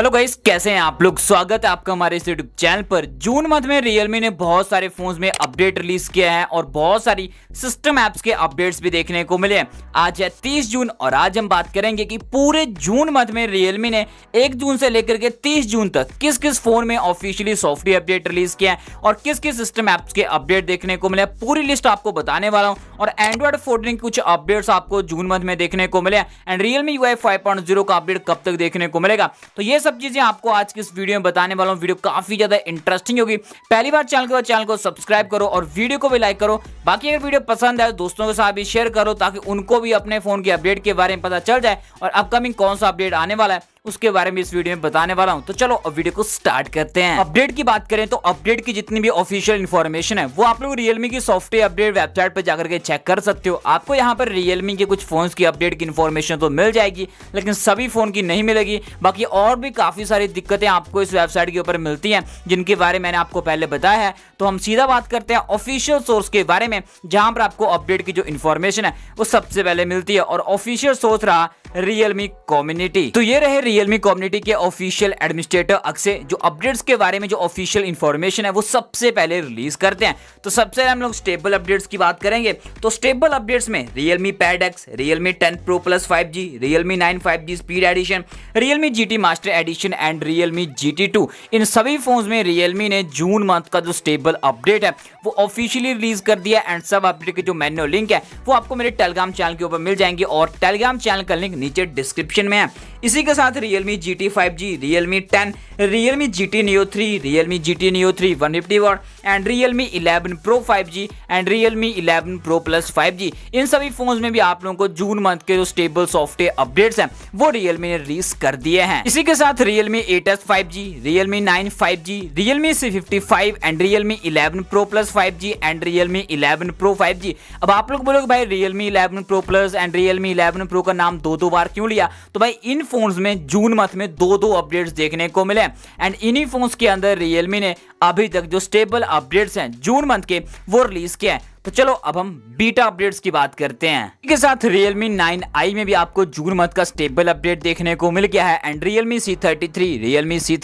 hello guys कैसे हैं आप लोग स्वागत है आपका हमारे इस यूट्यूब चैनल पर जून मंथ में रियलमी ने बहुत सारे फोन्स में अपडेट रिलीज किया है और बहुत सारी सिस्टम ऐप्स के अपडेट्स भी देखने को मिले हैं आज है 30 जून और आज हम बात करेंगे कि पूरे जून मंथ में रियलमी ने एक जून से लेकर के 30 जून तक किस किस फोन में ऑफिशियली सॉफ्टवेयर अपडेट रिलीज किया है और किस किस सिस्टम ऐप्स के अपडेट देखने को मिले पूरी लिस्ट आपको बताने वाला हूँ और एंड्रॉइड फोर्टीन के कुछ अपडेट्स आपको जून मंथ में देखने को मिले एंड रियलमी यू आई का अपडेट कब तक देखने को मिलेगा तो ये सब चीजें आपको आज की इस वीडियो में बताने वाला हूँ वीडियो काफी ज्यादा इंटरेस्टिंग होगी पहली बार चैनल के चैनल को सब्सक्राइब करो और वीडियो को भी लाइक करो बाकी अगर वीडियो पसंद आए दोस्तों के साथ भी शेयर करो ताकि उनको भी अपने फोन की अपडेट के बारे में पता चल जाए और अपकमिंग कौन सा अपडेट आने वाला है उसके बारे में इस वीडियो में बताने वाला हूँ तो चलो अब वीडियो को स्टार्ट करते हैं अपडेट की बात करें तो अपडेट की जितनी भी ऑफिशियल इन्फॉर्मेशन है वो आप लोग रियलमी की सॉफ्टवेयर अपडेट वेबसाइट पर जाकर के चेक कर सकते हो आपको यहाँ पर रियलमी के कुछ फोन की अपडेट की इन्फॉर्मेशन तो मिल जाएगी लेकिन सभी फोन की नहीं मिलेगी बाकी और भी काफी सारी दिक्कतें आपको इस वेबसाइट के ऊपर मिलती हैं जिनके बारे में मैंने आपको पहले बताया है तो हम सीधा बात करते हैं ऑफिशियल सोर्स के बारे में जहां पर आपको अपडेट की जो इन्फॉर्मेशन है वो सबसे पहले मिलती है और ऑफिशियल सोर्स रहा रियलमी कम्युनिटी तो ये रहे रियलमी कम्युनिटी के ऑफिशियल एडमिनिस्ट्रेटर अक्से जो अपडेट्स के बारे में जो ऑफिशियल इन्फॉर्मेशन है वो सबसे पहले रिलीज करते हैं तो सबसे हम लोग स्टेबल अपडेट्स की बात करेंगे तो स्टेबल अपडेट्स में Realme pad X Realme ten pro plus five G Realme nine five G speed edition Realme G T master edition and Realme G T two इन सभी फोन में रियलमी ने June month का जो stable update है वो officially release कर दिया एंड सब अपडेट के जो मैन्यू लिंक है वो आपको मेरे टेलीग्राम चैनल के ऊपर मिल जाएंगे और टेलीग्राम चैनल का लिंक नीचे डिस्क्रिप्शन में है इसी के साथ Realme GT 5G, Realme 10, Realme GT Neo 3, Realme GT Neo 3 150 watt and Realme 11 Pro 5G and Realme 11 Pro Plus 5G इन सभी फोन्स में भी आप लोगों को जून मंथ के जो स्टेबल सॉफ्टवेयर अपडेट्स हैं वो Realme ने रिलीज कर दिए हैं इसी के साथ Realme 8s 5G, Realme 9 5G, Realme C55 and Realme 11 Pro Plus 5G and Realme 11 Pro 5G अब आप लोग बोलोगे भाई Realme 11 Pro Plus and Realme 11 Pro का नाम दो दो बार क्यों लिया तो भाई इन फोन्स में जून मंथ में दो दो अपडेट्स देखने को मिले एंड इन्हीं फोन्स के अंदर रियलमी ने अभी तक जो स्टेबल अपडेट्स हैं जून मंथ के वो रिलीज किया है तो चलो अब हम बीटा अपडेट्स की बात करते हैं इसके साथ रियलमी नाइन आई में भी आपको जून मंथ का स्टेबल अपडेट देखने को मिल गया है and Realme C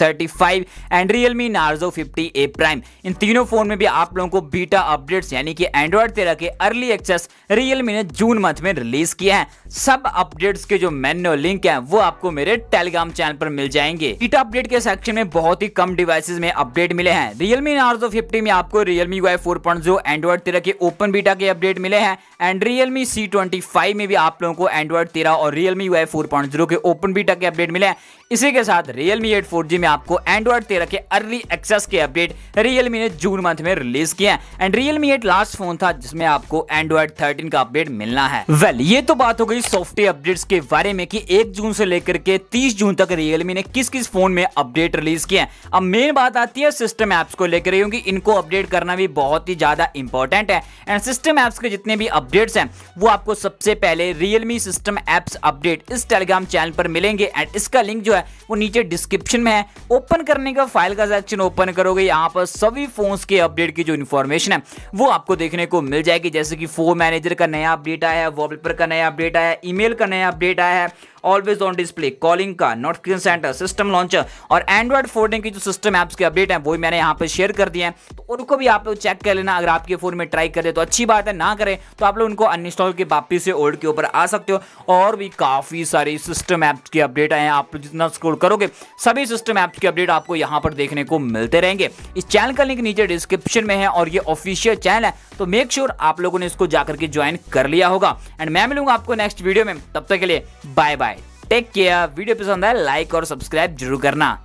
thirty five and Narzo fifty A prime इन तीनों फोन में भी आप लोगों को बीटा अपडेट्स यानी कि एंड्रॉयड तेरह के अर्ली एक्सेस रियलमी ने जून मंथ में रिलीज किया है सब अपडेट्स के जो मेन्यू लिंक है वो आपको मेरे टेलीग्राम चैनल पर मिल जाएंगे बीटा अपडेट के सेक्शन में बहुत ही कम डिवाइसेज में अपडेट मिले हैं रियलमी नार्जो फिफ्टी में आपको रियलमी वाई फोर पॉइंट जो एंड्रॉइड तेरह के ओपन बीटा के अपडेट मिले हैं and Realme C twenty five में भी आप लोगों को एंड्रॉइड तेरह और Realme U I four point zero के ओपन बीटा के अपडेट मिले हैं इसी के साथ रियलमी एट फोर जी में आपको एंड्रॉइड तेरह के अर्ली एक्सेस के अपडेट रियलमी ने जून मंथ में रिलीज किया हैं and Realme eight last phone था जिसमें आपको एंड्रॉइड थर्टीन का अपडेट मिलना है वेल well, ये तो बात हो गई सॉफ्टवेयर अपडेट्स के बारे में कि एक जून से लेकर के तीस जून तक रियलमी ने किस किस फोन में अपडेट रिलीज किया हैं अब मेन बात आती है सिस्टम एप्स को लेकर क्योंकि इनको अपडेट करना भी बहुत ही ज्यादा इंपॉर्टेंट है एंड सिस्टम ऐप्स के जितने भी अपडेट्स हैं वो आपको सबसे पहले रियलमी सिस्टम ऐप्स अपडेट इस टेलीग्राम चैनल पर मिलेंगे एंड इसका लिंक जो है वो नीचे डिस्क्रिप्शन में है ओपन करने का फाइल का सेक्शन ओपन करोगे यहाँ पर सभी फोन्स के अपडेट की जो इन्फॉर्मेशन है वो आपको देखने को मिल जाएगी जैसे कि फोन मैनेजर का नया अपडेट आया है वॉलपेपर का नया अपडेट आया है ईमेल का नया अपडेट आया है ऑलवेज ऑन डिस्प्ले कॉलिंग का नोटिफिकेशन सेंटर सिस्टम लॉन्चर और एंड्रॉइड फोर्टीन की जो सिस्टम ऐप्स के अपडेट है वो मैंने यहाँ पर शेयर कर दिए हैं तो उनको भी आप लोग चेक कर लेना अगर आपके फोन में ट्राई करें तो अच्छी बात है ना करें तो आप लोग उनको अनइंस्टॉल के वापिस से ओल्ड के ऊपर आ सकते हो और भी काफ़ी सारी सिस्टम ऐप्स के अपडेट आए हैं आप जितना स्क्रोल करोगे सभी सिस्टम ऐप्स के अपडेट आपको यहाँ पर देखने को मिलते रहेंगे इस चैनल का लिंक नीचे डिस्क्रिप्शन में है और ये ऑफिशियल चैनल है तो मेक श्योर आप लोगों ने इसको जाकर के ज्वाइन कर लिया होगा एंड मैं मिलूंगा आपको नेक्स्ट वीडियो में तब तक के लिए bye bye take care video पसंद है लाइक और सब्सक्राइब जरूर करना